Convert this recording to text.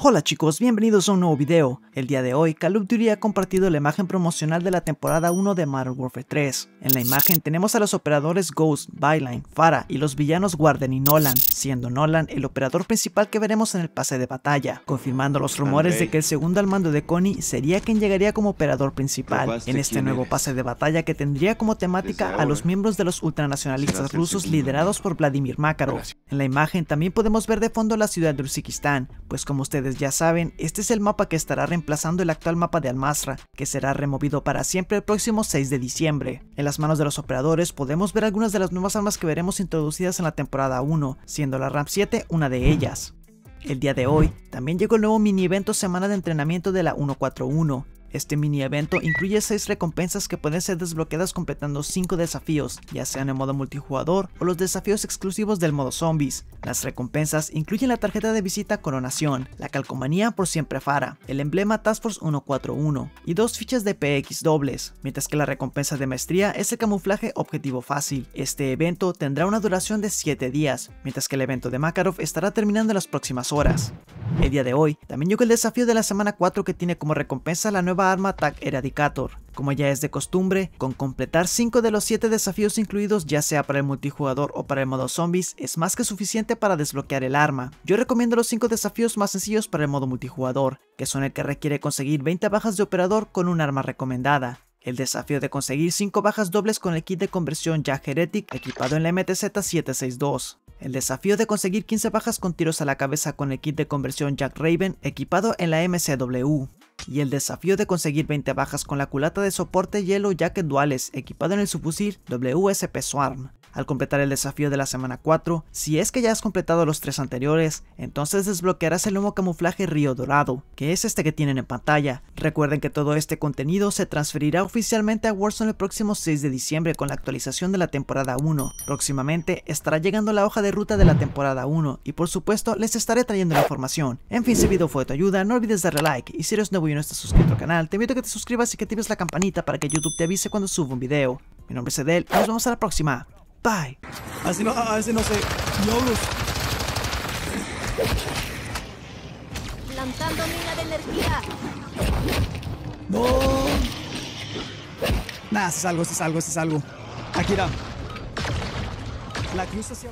Hola chicos, bienvenidos a un nuevo video. El día de hoy, Call of ha compartido la imagen promocional de la temporada 1 de Modern Warfare 3. En la imagen tenemos a los operadores Ghost, Byline, Farah y los villanos Warden y Nolan, siendo Nolan el operador principal que veremos en el pase de batalla, confirmando los rumores de que el segundo al mando de Connie sería quien llegaría como operador principal en este nuevo pase de batalla que tendría como temática a los miembros de los ultranacionalistas rusos liderados por Vladimir Makarov. En la imagen también podemos ver de fondo la ciudad de Uzbekistán, pues como ustedes ya saben, este es el mapa que estará reemplazando el actual mapa de Almasra, que será removido para siempre el próximo 6 de diciembre. En las manos de los operadores podemos ver algunas de las nuevas armas que veremos introducidas en la temporada 1, siendo la RAM 7 una de ellas. El día de hoy, también llegó el nuevo mini evento semana de entrenamiento de la 141, este mini evento incluye 6 recompensas que pueden ser desbloqueadas completando 5 desafíos, ya sean en modo multijugador o los desafíos exclusivos del modo zombies. Las recompensas incluyen la tarjeta de visita Coronación, la calcomanía por siempre Fara, el emblema Task Force 141 y dos fichas de PX dobles, mientras que la recompensa de maestría es el camuflaje objetivo fácil. Este evento tendrá una duración de 7 días, mientras que el evento de Makarov estará terminando en las próximas horas el día de hoy. También llegó el desafío de la semana 4 que tiene como recompensa la nueva arma Attack Eradicator. Como ya es de costumbre, con completar 5 de los 7 desafíos incluidos ya sea para el multijugador o para el modo zombies, es más que suficiente para desbloquear el arma. Yo recomiendo los 5 desafíos más sencillos para el modo multijugador, que son el que requiere conseguir 20 bajas de operador con un arma recomendada, el desafío de conseguir 5 bajas dobles con el kit de conversión ya Heretic equipado en la MTZ-762, el desafío de conseguir 15 bajas con tiros a la cabeza con el kit de conversión Jack Raven equipado en la MCW. Y el desafío de conseguir 20 bajas con la culata de soporte hielo Jack Duales equipado en el subfusil WSP Swarm al completar el desafío de la semana 4. Si es que ya has completado los tres anteriores, entonces desbloquearás el nuevo camuflaje Río Dorado, que es este que tienen en pantalla. Recuerden que todo este contenido se transferirá oficialmente a Warzone el próximo 6 de diciembre con la actualización de la temporada 1. Próximamente estará llegando la hoja de ruta de la temporada 1 y por supuesto les estaré trayendo la información. En fin, si el video fue de tu ayuda, no olvides darle like y si eres nuevo y no estás suscrito al canal, te invito a que te suscribas y que actives la campanita para que YouTube te avise cuando suba un video. Mi nombre es Edel y nos vemos a la próxima. Bye. Así no, así no sé. Diablos. Plantando mina de energía. No. Nada, si salgo, si salgo, es algo. Aquí La cruz se